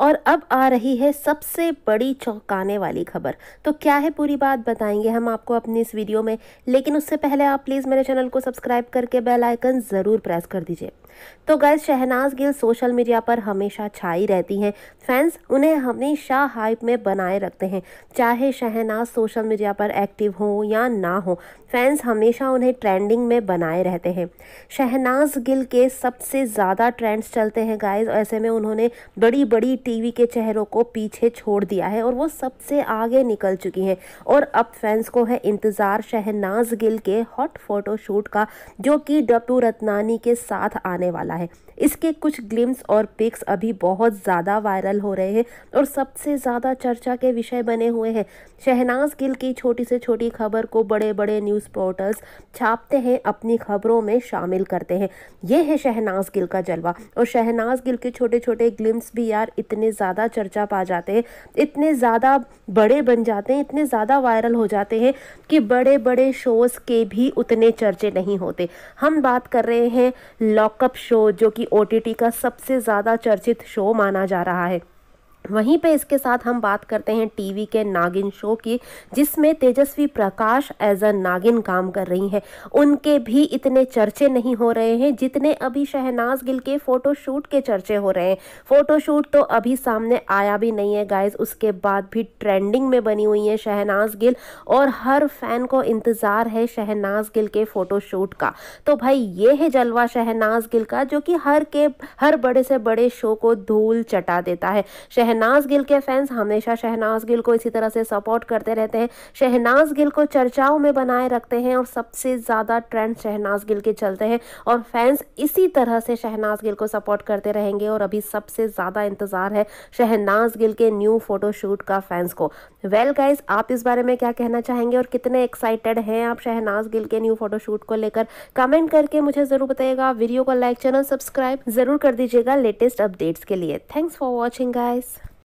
और अब आ रही है सबसे बड़ी चौंकाने वाली खबर तो क्या है पूरी बात बताएंगे हम आपको अपनी इस वीडियो में लेकिन उससे पहले आप प्लीज़ मेरे चैनल को सब्सक्राइब करके बेल आइकन ज़रूर प्रेस कर दीजिए तो guys Shehnaaz Gill social media पर हमेशा छाई रहती हैं फैंस उन्हें हमेशा हाइप में बनाए रखते हैं चाहे शहनाज सोशल मीडिया पर एक्टिव हो या ना हो फैंस हमेशा उन्हें ट्रेंडिंग में बनाए रहते हैं शहनाज गिल के सबसे ज़्यादा ट्रेंड्स चलते हैं गाइज ऐसे में उन्होंने बड़ी बड़ी टीवी के चेहरों को पीछे छोड़ दिया है और वो सबसे आगे निकल चुकी हैं और अब फैंस को है इंतज़ार शहनाज गिल के हॉट फोटोशूट का जो कि डब्लू रत्नानी के साथ आने वाला है इसके कुछ ग्लिम्स और पिक्स अभी बहुत ज़्यादा वायरल हो रहे हैं और सबसे ज़्यादा चर्चा के विषय बने हुए हैं शहनाज गिल की छोटी से छोटी खबर को बड़े बड़े न्यूज़ पोर्टल्स छापते हैं अपनी खबरों में शामिल करते हैं ये है शहनाज गिल का जलवा और शहनाज गिल के छोटे छोटे ग्लिम्स भी यार इतने इतने ज़्यादा चर्चा पा जाते हैं इतने ज़्यादा बड़े बन जाते हैं इतने ज़्यादा वायरल हो जाते हैं कि बड़े बड़े शोज़ के भी उतने चर्चे नहीं होते हम बात कर रहे हैं लॉकअप शो जो कि ओ का सबसे ज़्यादा चर्चित शो माना जा रहा है वहीं पे इसके साथ हम बात करते हैं टीवी के नागिन शो की जिसमें तेजस्वी प्रकाश एज अ नागिन काम कर रही हैं उनके भी इतने चर्चे नहीं हो रहे हैं जितने अभी शहनाज गिल के फ़ोटोशूट के चर्चे हो रहे हैं फ़ोटोशूट तो अभी सामने आया भी नहीं है गाइज उसके बाद भी ट्रेंडिंग में बनी हुई है शहनाज गिल और हर फैन को इंतज़ार है शहनाज गिल के फ़ोटोशूट का तो भाई ये है जलवा शहनाज गिल का जो कि हर के हर बड़े से बड़े शो को धूल चटा देता है शहनाज शहनाज गिल के फैंस हमेशा शहनाज गिल को इसी तरह से सपोर्ट करते रहते हैं शहनाज गिल को चर्चाओं में बनाए रखते हैं और सबसे ज़्यादा ट्रेंड शहनाज गिल के चलते हैं और फैंस इसी तरह से शहनाज गिल को सपोर्ट करते रहेंगे और अभी सबसे ज़्यादा इंतज़ार है शहनाज गिल के न्यू फोटोशूट का फैंस को वेल well गाइज आप इस बारे में क्या कहना चाहेंगे और कितने एक्साइटेड हैं आप शहनाज गिल के न्यू फोटोशूट को लेकर कमेंट करके मुझे ज़रूर बताइएगा वीडियो को लाइक चैनल सब्सक्राइब ज़रूर कर दीजिएगा लेटेस्ट अपडेट्स के लिए थैंक्स फॉर वॉचिंग गाइज़